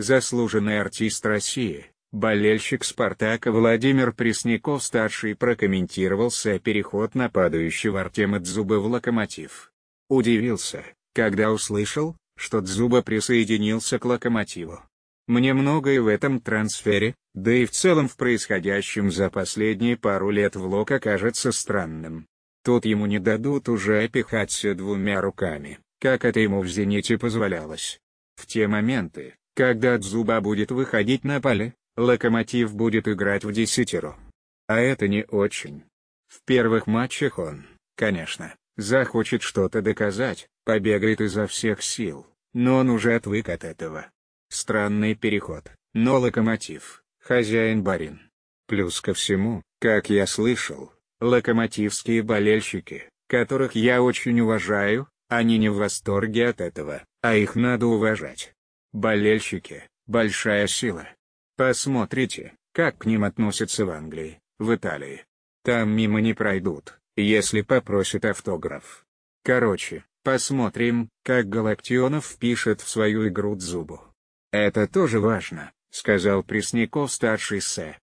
заслуженный артист России, болельщик «Спартака» Владимир Пресняков-старший прокомментировал переход нападающего Артема Дзубы в «Локомотив». Удивился, когда услышал, что Дзуба присоединился к «Локомотиву». Мне многое в этом трансфере, да и в целом в происходящем за последние пару лет в Лока кажется странным. Тут ему не дадут уже опихать все двумя руками, как это ему в «Зените» позволялось. В те моменты, когда Дзуба будет выходить на поле, Локомотив будет играть в десятеро. А это не очень. В первых матчах он, конечно, захочет что-то доказать, побегает изо всех сил, но он уже отвык от этого. Странный переход, но Локомотив, хозяин-барин. Плюс ко всему, как я слышал, локомотивские болельщики, которых я очень уважаю, они не в восторге от этого, а их надо уважать. Болельщики – большая сила. Посмотрите, как к ним относятся в Англии, в Италии. Там мимо не пройдут, если попросят автограф. Короче, посмотрим, как Галактионов пишет в свою игру Дзубу. «Это тоже важно», — сказал Пресняков-старший Сэ.